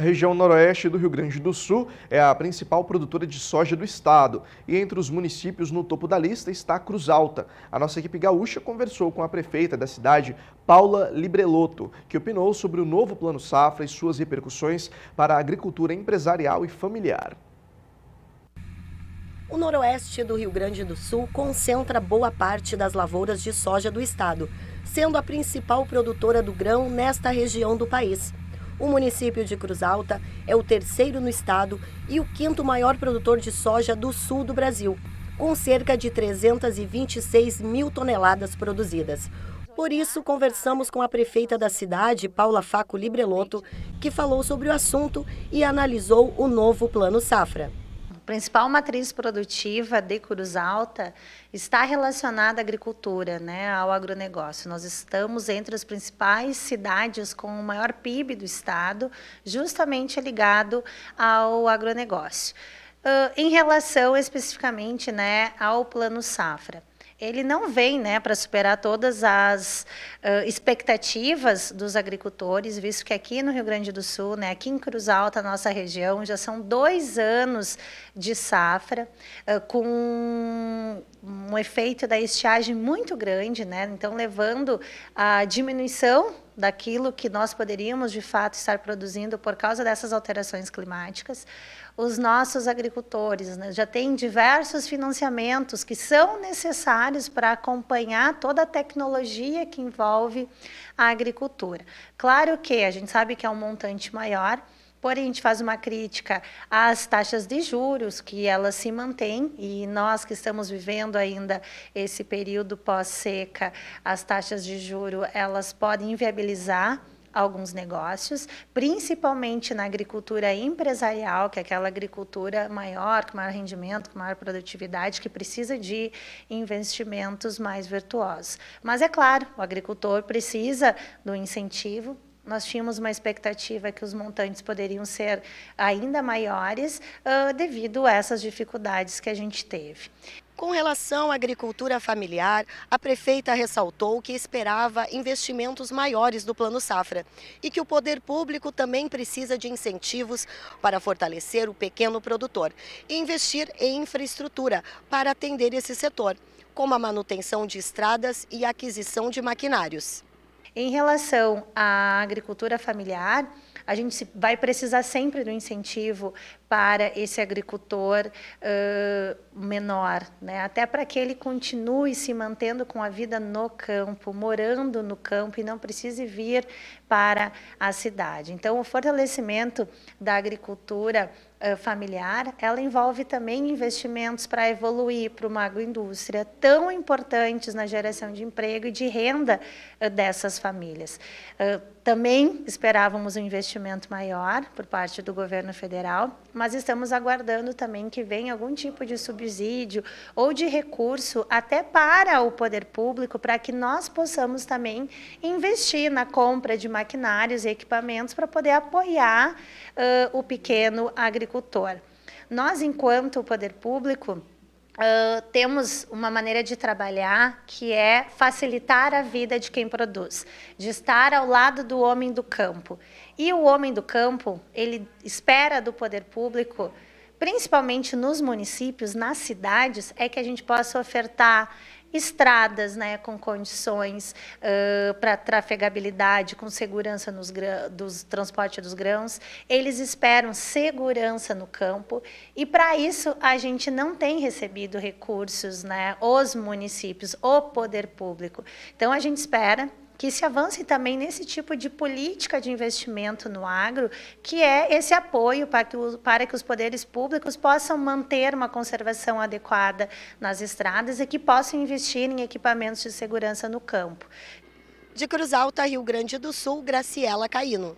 A região noroeste do Rio Grande do Sul é a principal produtora de soja do estado e entre os municípios no topo da lista está Cruz Alta. A nossa equipe gaúcha conversou com a prefeita da cidade, Paula Libreloto, que opinou sobre o novo Plano Safra e suas repercussões para a agricultura empresarial e familiar. O noroeste do Rio Grande do Sul concentra boa parte das lavouras de soja do estado, sendo a principal produtora do grão nesta região do país. O município de Cruz Alta é o terceiro no estado e o quinto maior produtor de soja do sul do Brasil, com cerca de 326 mil toneladas produzidas. Por isso, conversamos com a prefeita da cidade, Paula Faco Libreloto, que falou sobre o assunto e analisou o novo Plano Safra principal matriz produtiva de Cruz Alta está relacionada à agricultura, né, ao agronegócio. Nós estamos entre as principais cidades com o maior PIB do estado, justamente ligado ao agronegócio. Uh, em relação especificamente né, ao plano safra ele não vem né, para superar todas as uh, expectativas dos agricultores, visto que aqui no Rio Grande do Sul, né, aqui em Cruz Alta, nossa região, já são dois anos de safra, uh, com um efeito da estiagem muito grande, né, então levando à diminuição daquilo que nós poderíamos de fato estar produzindo por causa dessas alterações climáticas. Os nossos agricultores né, já têm diversos financiamentos que são necessários para acompanhar toda a tecnologia que envolve a agricultura. Claro que a gente sabe que é um montante maior, Porém, a gente faz uma crítica às taxas de juros, que elas se mantêm, e nós que estamos vivendo ainda esse período pós-seca, as taxas de juro elas podem inviabilizar alguns negócios, principalmente na agricultura empresarial, que é aquela agricultura maior, com maior rendimento, com maior produtividade, que precisa de investimentos mais virtuosos. Mas é claro, o agricultor precisa do incentivo, nós tínhamos uma expectativa que os montantes poderiam ser ainda maiores uh, devido a essas dificuldades que a gente teve. Com relação à agricultura familiar, a prefeita ressaltou que esperava investimentos maiores do Plano Safra e que o poder público também precisa de incentivos para fortalecer o pequeno produtor e investir em infraestrutura para atender esse setor, como a manutenção de estradas e aquisição de maquinários. Em relação à agricultura familiar, a gente vai precisar sempre do incentivo para esse agricultor uh, menor, né? até para que ele continue se mantendo com a vida no campo, morando no campo e não precise vir para a cidade. Então, o fortalecimento da agricultura eh, familiar, ela envolve também investimentos para evoluir para uma agroindústria, tão importantes na geração de emprego e de renda eh, dessas famílias. Eh, também esperávamos um investimento maior por parte do governo federal, mas estamos aguardando também que venha algum tipo de subsídio ou de recurso até para o poder público, para que nós possamos também investir na compra de maquinários e equipamentos para poder apoiar o pequeno agricultor agricultor. Nós, enquanto poder público, Uh, temos uma maneira de trabalhar que é facilitar a vida de quem produz, de estar ao lado do homem do campo. E o homem do campo, ele espera do poder público, principalmente nos municípios, nas cidades, é que a gente possa ofertar estradas né, com condições uh, para trafegabilidade, com segurança nos dos transporte dos grãos. Eles esperam segurança no campo e, para isso, a gente não tem recebido recursos, né, os municípios, o poder público. Então, a gente espera que se avance também nesse tipo de política de investimento no agro, que é esse apoio para que, o, para que os poderes públicos possam manter uma conservação adequada nas estradas e que possam investir em equipamentos de segurança no campo. De Cruz Alta, Rio Grande do Sul, Graciela Caíno.